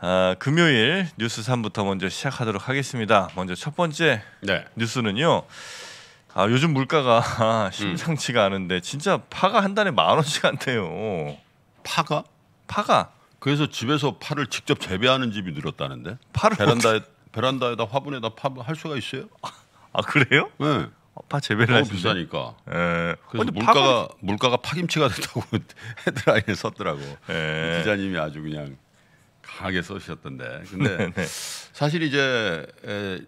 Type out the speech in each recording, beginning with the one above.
어, 금요일 뉴스 3부터 먼저 시작하도록 하겠습니다. 먼저 첫 번째 네. 뉴스는요. 아, 요즘 물가가 심상치가 음. 않은데 진짜 파가 한 단에 만 원씩 한대요. 파가? 파가. 그래서 집에서 파를 직접 재배하는 집이 늘었다는데? 파를 베란다에 베란다에다 화분에다 파할 수가 있어요? 아 그래요? 네. 아, 파 재배를 어, 하시 비싸니까. 예. 그래서 물가가 파가... 물가가 파김치가 됐다고 헤드라인에 썼더라고. 예. 기자님이 아주 그냥 다하게 써주셨던데. 근데 네, 네. 사실 이제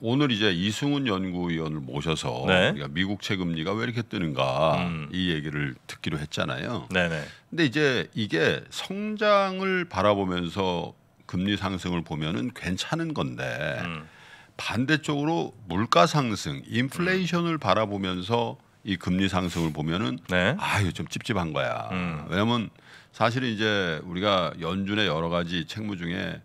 오늘 이제 이승훈 연구위원을 모셔서 네. 우리가 미국 채금리가 왜 이렇게 뜨는가 음. 이 얘기를 듣기로 했잖아요. 네네. 네. 근데 이제 이게 성장을 바라보면서 금리 상승을 보면은 괜찮은 건데 음. 반대쪽으로 물가 상승, 인플레이션을 음. 바라보면서 이 금리 상승을 보면은 네. 아유 좀 찝찝한 거야. 음. 왜냐면 사실은 이제 우리가 연준의 여러 가지 책무 중에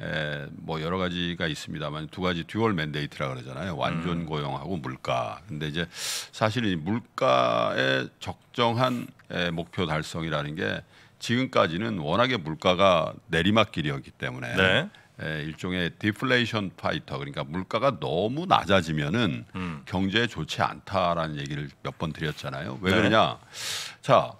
에, 뭐 여러 가지가 있습니다만 두 가지 듀얼 맨데이트라 그러잖아요. 완전 음. 고용하고 물가. 근데 이제 사실 이 물가의 적정한 에, 목표 달성이라는 게 지금까지는 워낙에 물가가 내리막길이었기 때문에 네. 에, 일종의 디플레이션 파이터 그러니까 물가가 너무 낮아지면은 음. 경제에 좋지 않다라는 얘기를 몇 번 드렸잖아요. 왜 네. 그러냐? 자,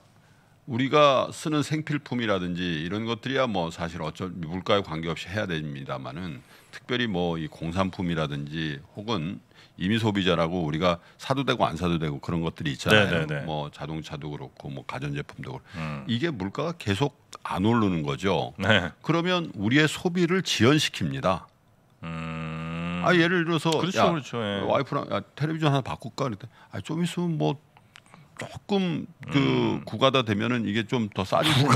우리가 쓰는 생필품이라든지 이런 것들이야 뭐 사실 어쩔 물가에 관계없이 해야 됩니다만은 특별히 뭐 이 공산품이라든지 혹은 이미 소비자라고 우리가 사도 되고 안 사도 되고 그런 것들이 있잖아요. 네네네. 뭐 자동차도 그렇고 뭐 가전제품도 그렇고 음. 이게 물가가 계속 안 오르는 거죠. 네. 그러면 우리의 소비를 지연시킵니다. 음. 아 예를 들어서 그렇죠, 야, 그렇죠, 예. 와이프랑 야, 텔레비전 하나 바꿀까 그랬더니 아, 좀 있으면 뭐 조금 그 음. 구가다 되면은 이게 좀 더 싸지고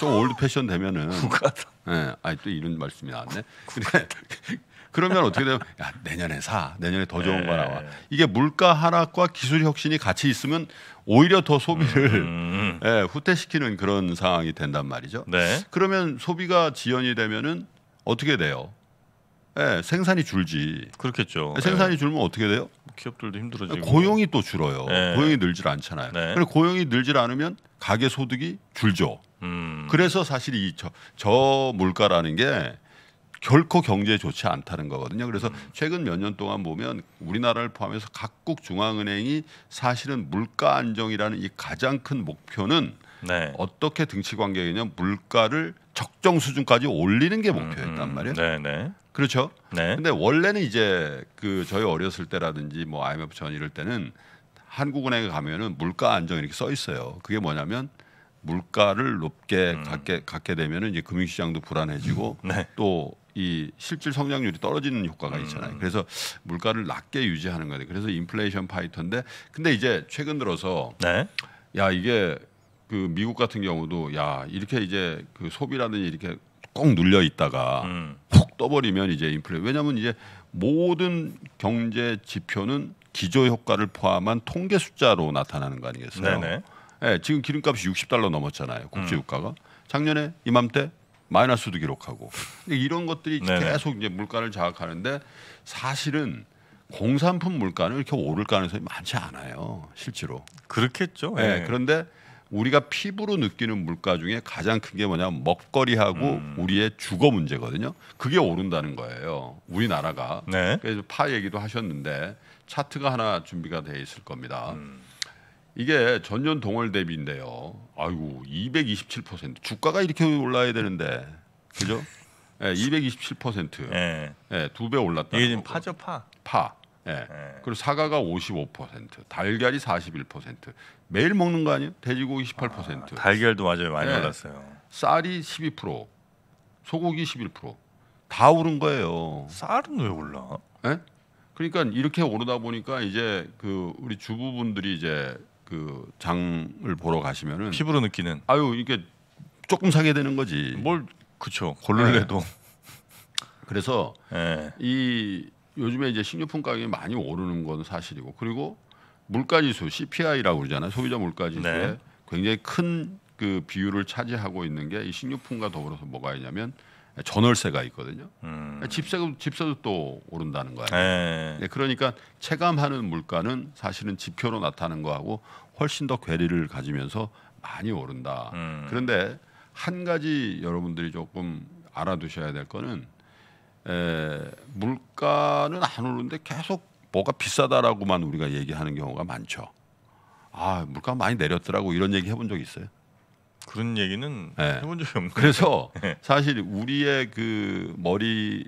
좀 올드 패션 되면은 구가다. 예, 네, 아니 또 이런 말씀이 나왔네. 그러 그러면 어떻게 되면 야 내년에 사 내년에 더 좋은 네. 거 나와 이게 물가 하락과 기술 혁신이 같이 있으면 오히려 더 소비를 음. 예, 후퇴시키는 그런 상황이 된단 말이죠 네. 그러면 소비가 지연이 되면은 어떻게 돼요 네, 생산이 줄지. 그렇겠죠. 예, 생산이 네. 줄면 어떻게 돼요? 기업들도 힘들어지고 아, 고용이 또 줄어요. 네. 고용이 늘질 않잖아요. 네. 그리고 고용이 늘질 않으면 가계 소득이 줄죠. 음. 그래서 사실 이저 저 물가라는 게 결코 경제에 좋지 않다는 거거든요. 그래서 음. 최근 몇 년 동안 보면 우리나라를 포함해서 각국 중앙은행이 사실은 물가 안정이라는 이 가장 큰 목표는 네. 어떻게 등치 관계냐 물가를 적정 수준까지 올리는 게 목표였단 음, 음. 말이에요. 음, 네, 네. 그렇죠. 네. 근데 원래는 이제 그 저희 어렸을 때라든지 뭐 IMF 전 이럴 때는 한국은행에 가면은 물가 안정 이렇게 써 있어요. 그게 뭐냐면 물가를 높게 음. 갖게 갖게 되면은 이제 금융시장도 불안해지고 네. 또이 실질 성장률이 떨어지는 효과가 있잖아요. 음. 그래서 물가를 낮게 유지하는 거예요. 그래서 인플레이션 파이터인데 근데 이제 최근 들어서 네. 야 이게 그 미국 같은 경우도 야 이렇게 이제 그 소비라든지 이렇게 꼭 눌려 있다가 음. 떠버리면 이제 인플레 왜냐하면 이제 모든 경제 지표는 기조 효과를 포함한 통계 숫자로 나타나는 거 아니겠어요? 네네. 네, 지금 기름값이 60달러 넘었잖아요. 국제유가가 음. 작년에 이맘때 마이너스도 기록하고 이런 것들이 네네. 계속 이제 물가를 자극하는데 사실은 공산품 물가는 이렇게 오를 가능성이 많지 않아요 실제로 그렇겠죠 네. 네. 그런데 우리가 피부로 느끼는 물가 중에 가장 큰 게 뭐냐면 먹거리하고 음. 우리의 주거 문제거든요. 그게 오른다는 거예요. 우리나라가. 네. 그래서 파 얘기도 하셨는데 차트가 하나 준비가 돼 있을 겁니다. 음. 이게 전년 동월 대비인데요. 아이고 227% 주가가 이렇게 올라야 되는데 그죠? 예, 227%. 예. 예, 두 배 올랐다. 이게 지금 파죠, 파. 파. 예. 예. 그리고 사과가 55%, 달걀이 41%, 매일 먹는 거 아니에요? 돼지고기 18%. 아, 달걀도 맞아요. 많이 네. 올랐어요. 쌀이 12%. 소고기 11%. 다 오른 거예요. 쌀은 왜 올라? 네? 그러니까 이렇게 오르다 보니까 이제 그 우리 주부분들이 이제 그 장을 보러 가시면은 피부로 느끼는 아유 이게 조금 사게 되는 거지. 뭘 그쵸 고를래도. 네. 그래서 네. 이 요즘에 이제 식료품 가격이 많이 오르는 건 사실이고 그리고 물가지수 CPI라고 그러잖아요. 소비자 물가지수에 네. 굉장히 큰 그 비율을 차지하고 있는 게 이 식료품과 더불어서 뭐가 있냐면 전월세가 있거든요. 음. 집세도 집세도 또 오른다는 거예요. 네, 예, 그러니까 체감하는 물가는 사실은 지표로 나타나는 거하고 훨씬 더 괴리를 가지면서 많이 오른다. 음. 그런데 한 가지 여러분들이 조금 알아두셔야 될 거는 에, 물가는 안 오르는데 계속 뭐가 비싸다라고만 우리가 얘기하는 경우가 많죠. 아 물가 많이 내렸더라고 이런 얘기 해본 적 있어요? 그런 얘기는 네. 해본 적이 없는 그래서 네. 사실 우리의 그 머리에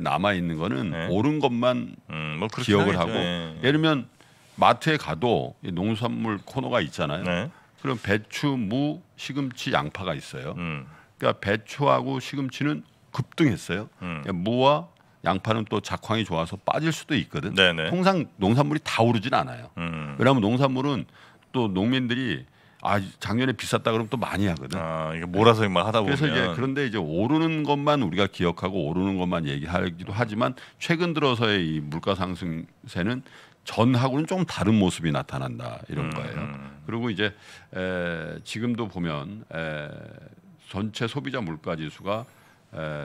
남아 있는 거는 네. 옳은 것만 음, 뭐 기억을 하죠. 하고 예. 예를 들면 마트에 가도 농산물 코너가 있잖아요. 네. 그럼 배추, 무, 시금치, 양파가 있어요. 음. 그러니까 배추하고 시금치는 급등했어요. 음. 그러니까 무와 양파는 또 작황이 좋아서 빠질 수도 있거든. 네네. 통상 농산물이 다 오르진 않아요. 음. 왜냐하면 농산물은 또 농민들이 아 작년에 비쌌다 그러면 또 많이 하거든. 아 이게 몰아서 막 하다 보면. 그래서 이제 그런데 이제 오르는 것만 우리가 기억하고 오르는 것만 얘기하기도 하지만 최근 들어서의 이 물가 상승세는 전하고는 좀 다른 모습이 나타난다 이런 음, 거예요. 음. 그리고 이제 에, 지금도 보면 에, 전체 소비자 물가 지수가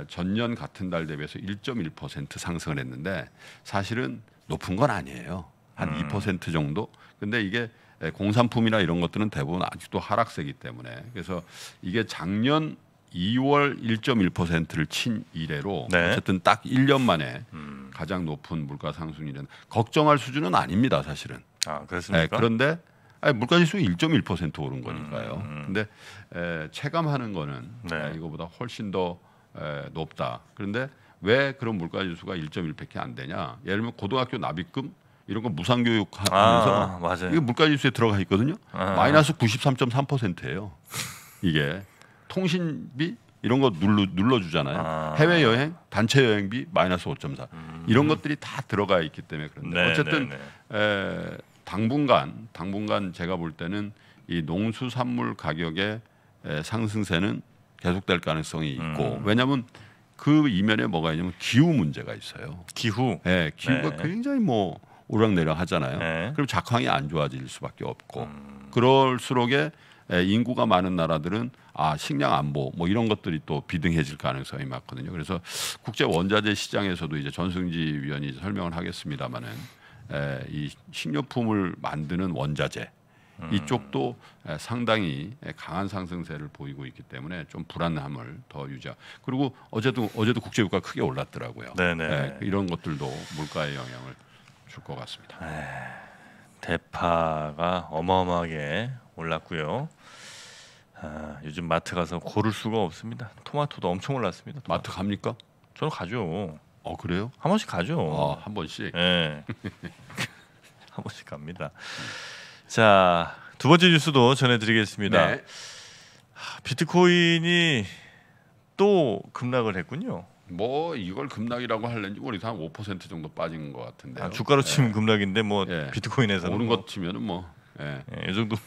전년 같은 달 대비해서 1.1% 상승을 했는데 사실은 높은 건 아니에요. 한2% 음. 정도. 근데 이게 공산품이나 이런 것들은 대부분 아직도 하락세기 때문에 그래서 이게 작년 2월 1.1%를 친 이래로 네. 어쨌든 딱 1년 만에 음. 가장 높은 물가 상승률은 걱정할 수준은 아닙니다, 사실은. 아, 그렇습니까? 네, 그런데 아니, 물가 지수 1.1% 오른 거니까요. 음, 음. 근데 에, 체감하는 거는 네. 에, 아, 이거보다 훨씬 더 높다. 그런데 왜 그런 물가 지수가 1.1밖에 안 되냐? 예를 들면 고등학교 나비금 이런 거 무상교육 하면서 아, 이게 물가 지수에 들어가 있거든요. 아. 아. 마이너스 93.3%예요. 이게 통신비 이런 거 눌러, 눌러주잖아요. 아. 해외 여행, 단체 여행비 마이너스 5.4 음. 이런 것들이 다 들어가 있기 때문에 그런데 네, 어쨌든 네, 네. 에, 당분간 당분간 제가 볼 때는 이 농수산물 가격의 에, 상승세는 계속될 가능성이 있고 음. 왜냐하면 그 이면에 뭐가 있냐면 기후 문제가 있어요. 기후. 예, 네, 기후가 네. 굉장히 뭐 오락내락 하잖아요. 네. 그럼 작황이 안 좋아질 수밖에 없고 음. 그럴수록에 예, 인구가 많은 나라들은 아 식량 안보 뭐 이런 것들이 또 비등해질 가능성이 많거든요. 그래서 국제 원자재 시장에서도 이제 전승지 위원이 설명을 하겠습니다마는 예, 이 식료품을 만드는 원자재 음. 이쪽도 상당히 강한 상승세를 보이고 있기 때문에 좀 불안함을 더 유지하. 고 그리고 어제도 어제도 국제유가 크게 올랐더라고요. 네네. 네, 이런 것들도 물가에 영향을 줄 것 같습니다. 에이, 대파가 어마어마하게 올랐고요. 아, 요즘 마트 가서 고를 수가 없습니다. 토마토도 엄청 올랐습니다. 토마토. 마트 갑니까? 저는 가죠. 어 그래요? 한 번씩 가죠. 아, 한 번씩. 네. 한 번씩 갑니다. 자, 두 번째 뉴스도 전해드리겠습니다. 네. 비트코인이 또 급락을 했군요. 뭐 이걸 급락이라고 할는지 우리도 한5% 정도 빠진 것 같은데. 아, 주가로 네. 치면 예. 급락인데 뭐 예. 비트코인에서 오는 뭐. 것 치면은 뭐. 예. 예, 이 정도면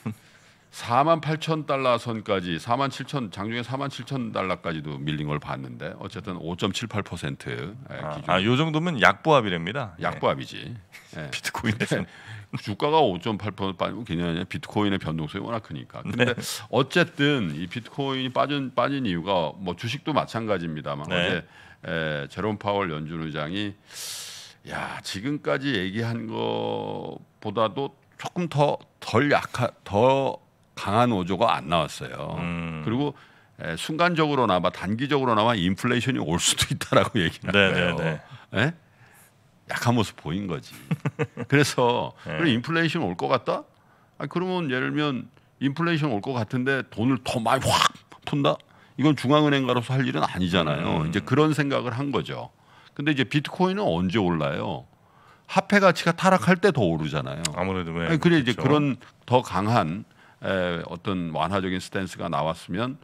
4만 8천 달러 선까지 4만 7천 장중에 4만 7천 달러까지도 밀린 걸 봤는데 어쨌든 5.78% 예, 아, 기준. 아, 요 정도면 약보합이랍니다. 약보합이지. 예. 예. 비트코인에서 네. 주가가 5.8% 빠지고 개념이 비트코인의 변동성이 워낙 크니까. 네. 근데 네. 어쨌든 이 비트코인이 빠진 빠진 이유가 뭐 주식도 마찬가지입니다만 네. 어제 에, 제롬 파월 연준 의장이 야 지금까지 얘기한 것보다도 조금 더 덜약한더 강한 오조가 안 나왔어요. 음. 그리고 에, 순간적으로나마 단기적으로나마 인플레이션이 올 수도 있다라고 얘기를 는 거예요. 네. 네 약한 모습 보인 거지. 그래서 네. 그래 인플레이션 올 것 같다? 아 그러면 예를 들면 인플레이션 올 것 같은데 돈을 더 많이 확 푼다? 이건 중앙은행가로서 할 일은 아니잖아요. 음. 이제 그런 생각을 한 거죠. 근데 이제 비트코인은 언제 올라요? 화폐 가치가 타락할 때 더 오르잖아요. 아무래도 네, 그래 이제 그렇죠. 그런 더 강한 에, 어떤 완화적인 스탠스가 나왔으면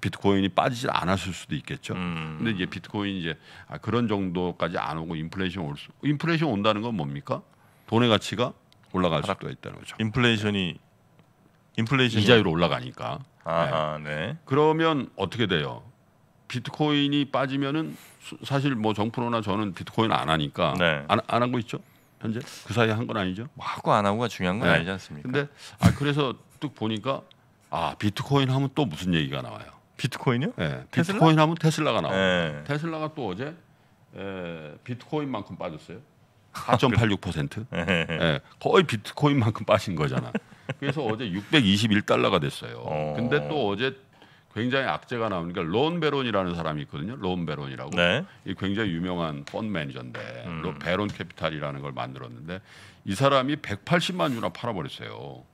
비트코인이 빠지지 않았을 수도 있겠죠. 음. 근데 이제 비트코인 이제 아, 그런 정도까지 안 오고 인플레이션 올 수, 인플레이션 온다는 건 뭡니까? 돈의 가치가 올라갈 하락. 수도 있다는 거죠. 인플레이션이 인플레이션 이자율 올라가니까. 아, 네. 네. 그러면 어떻게 돼요? 비트코인이 빠지면은 사실 뭐 정프로나 저는 비트코인 안 하니까 네. 안안 하고 있죠. 현재 그 사이에 한 건 아니죠. 뭐 하고 안 하고가 중요한 건 네. 아니지 않습니까? 근데 아 그래서 뚝 보니까 아 비트코인 하면 또 무슨 얘기가 나와요. 비트코인이요? 네. 테슬라? 비트코인 하면 테슬라가 나와요. 네. 테슬라가 또 어제 에, 예, 비트코인만큼 빠졌어요. 4.86%. 아, 예, 네. 거의 비트코인만큼 빠진 거잖아. 그래서 어제 621달러가 됐어요. 어. 근데 또 어제 굉장히 악재가 나오니까 론 베론이라는 사람이 있거든요. 론 베론이라고 네. 이 굉장히 유명한 펀 매니저인데 음. 론 베론 캐피탈이라는 걸 만들었는데 이 사람이 180만 주나 팔아버렸어요.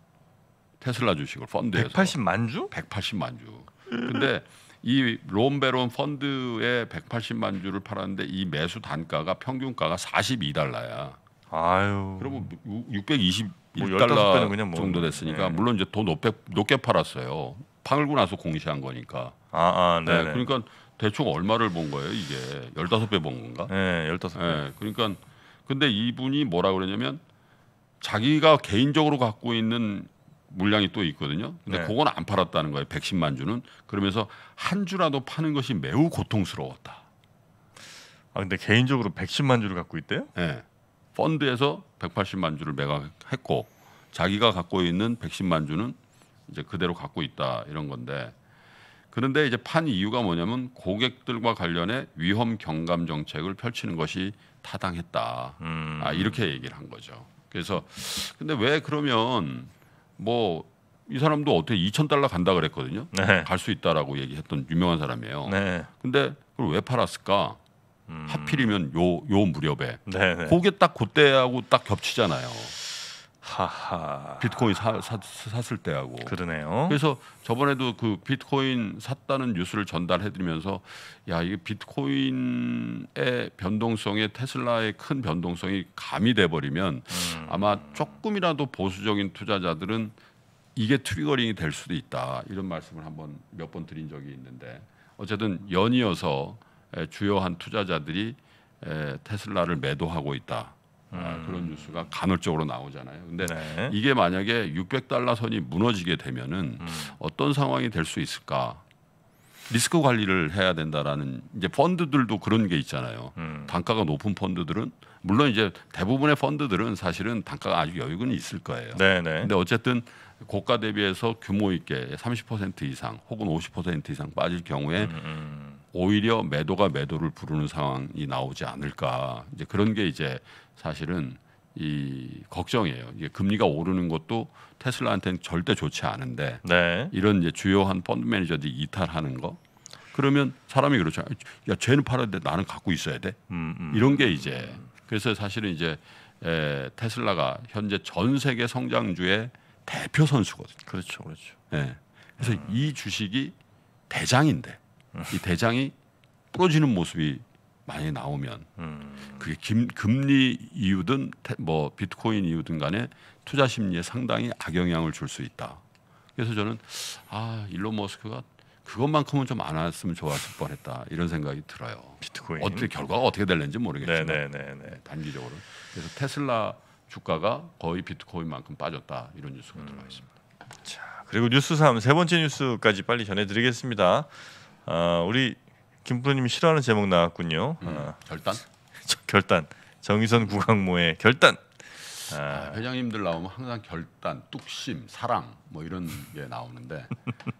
테슬라 주식을 펀드에서 180만 주? 180만 주. 근데 이 롬베론 펀드에 180만 주를 팔았는데 이 매수 단가가 평균가가 42달러야. 아유. 그러면 621달러 뭐 뭐 뭐뭐 정도 됐으니까 네. 물론 이제 돈 높게 높게 팔았어요. 팔고 나서 공시한 거니까. 아, 아 네. 네, 네. 그러니까 대충 얼마를 본 거예요, 이게? 15배 본 건가? 네, 15배. 네, 그러니까 근데 이분이 뭐라 그러냐면 자기가 개인적으로 갖고 있는 물량이 또 있거든요. 근데 네. 그건 안 팔았다는 거예요. 110만 주는. 그러면서 한 주라도 파는 것이 매우 고통스러웠다. 아 근데 개인적으로 110만 주를 갖고 있대요? 네. 펀드에서 180만 주를 매각했고 자기가 갖고 있는 110만 주는 이제 그대로 갖고 있다 이런 건데 그런데 이제 판 이유가 뭐냐면 고객들과 관련해 위험 경감 정책을 펼치는 것이 타당했다. 음. 아 이렇게 얘기를 한 거죠. 그래서 근데 왜 그러면 뭐이 사람도 어떻게 2천 달러 간다 그랬거든요. 네. 갈수 있다라고 얘기했던 유명한 사람이에요. 네. 근데 그걸 왜 팔았을까? 음. 하필이면 요 요 무렵에 네, 네. 그게 딱 그때하고 딱 겹치잖아요. 하하. 비트코인 사, 사, 샀을 때하고. 그러네요. 그래서 저번에도 그 비트코인 샀다는 뉴스를 전달해드리면서 야 이게 비트코인의 변동성에 테슬라의 큰 변동성이 가미돼 버리면 음. 아마 조금이라도 보수적인 투자자들은 이게 트리거링이 될 수도 있다 이런 말씀을 한번 몇 번 드린 적이 있는데 어쨌든 연이어서 주요한 투자자들이 테슬라를 매도하고 있다. 아, 음. 그런 뉴스가 간헐적으로 나오잖아요. 근데 네. 이게 만약에 600달러 선이 무너지게 되면은 음. 어떤 상황이 될 수 있을까? 리스크 관리를 해야 된다라는 이제 펀드들도 그런 게 있잖아요. 음. 단가가 높은 펀드들은 물론 이제 대부분의 펀드들은 사실은 단가가 아주 여유는 있을 거예요. 네네. 네. 근데 어쨌든 고가 대비해서 규모 있게 30% 이상 혹은 50% 이상 빠질 경우에 음, 음. 오히려 매도가 매도를 부르는 상황이 나오지 않을까 이제 그런 게 이제 사실은 이 걱정이에요. 이게 금리가 오르는 것도 테슬라한테는 절대 좋지 않은데 네. 이런 이제 주요한 펀드 매니저들이 이탈하는 거 그러면 사람이 그렇죠. 야 쟤는 팔아야 돼 나는 갖고 있어야 돼 음, 음, 음. 이런 게 이제 그래서 사실은 이제 에, 테슬라가 현재 전 세계 성장주의 대표 선수거든요. 그렇죠, 그렇죠. 예. 그래서 음. 이 주식이 대장인데 이 대장이 부러지는 모습이 많이 나오면 그게 김, 금리 이유든 뭐 비트코인 이유든 간에 투자 심리에 상당히 악영향을 줄 수 있다. 그래서 저는 아 일론 머스크가 그것만큼은 좀 안 왔으면 좋았을 뻔했다 이런 생각이 들어요. 비트코인 어떻게 결과가 어떻게 될는지 모르겠지만 네네네네. 네, 네, 네. 단기적으로 그래서 테슬라 주가가 거의 비트코인만큼 빠졌다 이런 뉴스가 음. 들어와 있습니다. 자 그리고 뉴스 3세 번째 뉴스까지 빨리 전해드리겠습니다. 아, 우리 김프로님이 싫어하는 제목 나왔군요. 음, 아, 결단? 결단. 정의선 구강모의 결단. 아. 아, 회장님들 나오면 항상 결단, 뚝심, 사랑 뭐 이런 게 나오는데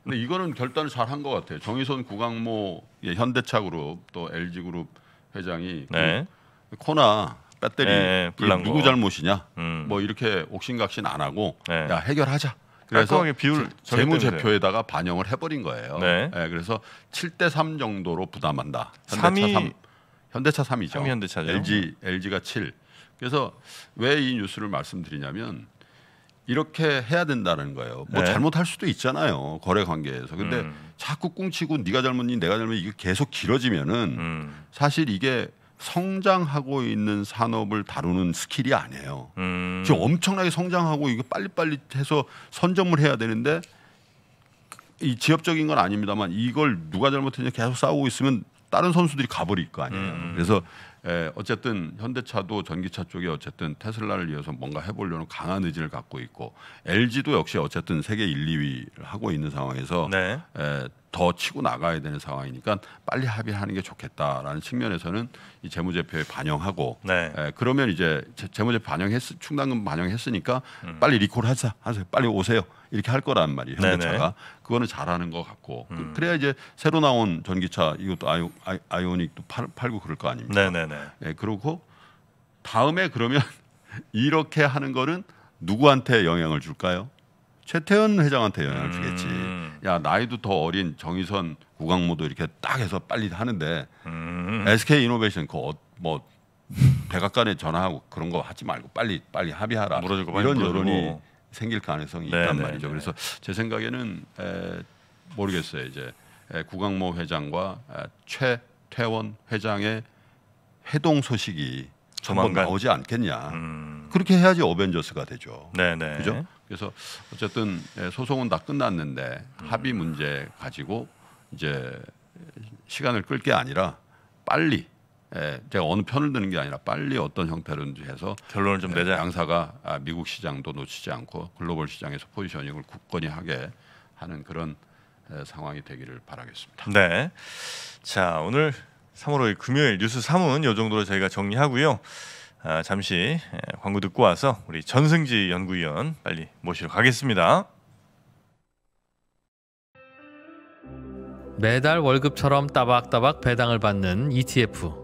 근데 이거는 결단을 잘한것 같아요. 정의선 구강모 예, 현대차그룹 또 LG그룹 회장이 네. 그 코나 배터리 네, 네 누구 잘못이냐 음. 뭐 이렇게 옥신각신 안 하고 네. 야 해결하자 그래서 비율 재무제표에다가 반영을 해버린 거예요. 네. 네, 그래서 7대 3 정도로 부담한다. 현대차 3, 현대차 3이죠. 현대차죠. LG LG가 7. 그래서 왜 이 뉴스를 말씀드리냐면 이렇게 해야 된다는 거예요. 뭐 네. 잘못할 수도 있잖아요. 거래 관계에서. 근데 음. 자꾸 꿍치고 네가 잘못니 내가 잘못 이게 계속 길어지면은 음. 사실 이게 성장하고 있는 산업을 다루는 스킬이 아니에요. 음. 지금 엄청나게 성장하고 이거 빨리빨리 해서 선점을 해야 되는데 이 지엽적인 건 아닙니다만 이걸 누가 잘못했냐 계속 싸우고 있으면 다른 선수들이 가버릴 거 아니에요. 음. 그래서 에, 예, 어쨌든 현대차도 전기차 쪽에 어쨌든 테슬라를 이어서 뭔가 해보려는 강한 의지를 갖고 있고 LG도 역시 어쨌든 세계 1, 2위를 하고 있는 상황에서 네. 에, 예, 더 치고 나가야 되는 상황이니까 빨리 합의하는 게 좋겠다라는 측면에서는 이 재무제표에 반영하고 네. 에, 예, 그러면 이제 재무제표 반영했 충당금 반영했으니까 음. 빨리 리콜하자 하세요 빨리 오세요 이렇게 할 거란 말이에요. 현대차가 그거는 잘하는 것 같고 그 음. 그래야 이제 새로 나온 전기차 이것도 아이오, 아이, 오닉도 팔, 팔고 그럴 거 아닙니까? 네네네. 예, 그러고 다음에 그러면 이렇게 하는 거는 누구한테 영향을 줄까요? 최태현 회장한테 영향을 음. 주겠지. 야 나이도 더 어린 정의선 구강모도 이렇게 딱 해서 빨리 하는데 음. SK 이노베이션 그뭐 어, 백악관에 전화하고 그런 거 하지 말고 빨리 빨리 합의하라. 이런 물어주고. 여론이 생길 가능성이 네, 있단 네, 말이죠. 네. 그래서 제 생각에는 에, 모르겠어요. 이제 에, 구강모 회장과 에, 최태원 회장의 해동 소식이 조만간 나오지 않겠냐. 음. 그렇게 해야지 어벤져스가 되죠. 네네. 그죠? 그래서 어쨌든 소송은 다 끝났는데 음. 합의 문제 가지고 이제 시간을 끌 게 아니라 빨리 예, 제가 어느 편을 드는 게 아니라 빨리 어떤 형태로든지 해서 결론을 좀 예, 내자. 양사가 아, 미국 시장도 놓치지 않고 글로벌 시장에서 포지셔닝을 굳건히 하게 하는 그런 상황이 되기를 바라겠습니다. 네. 자 오늘 3월 5일 금요일 뉴스 3은 이 정도로 저희가 정리하고요. 아, 잠시 광고 듣고 와서 우리 전승지 연구위원 빨리 모시러 가겠습니다. 매달 월급처럼 따박따박 배당을 받는 ETF.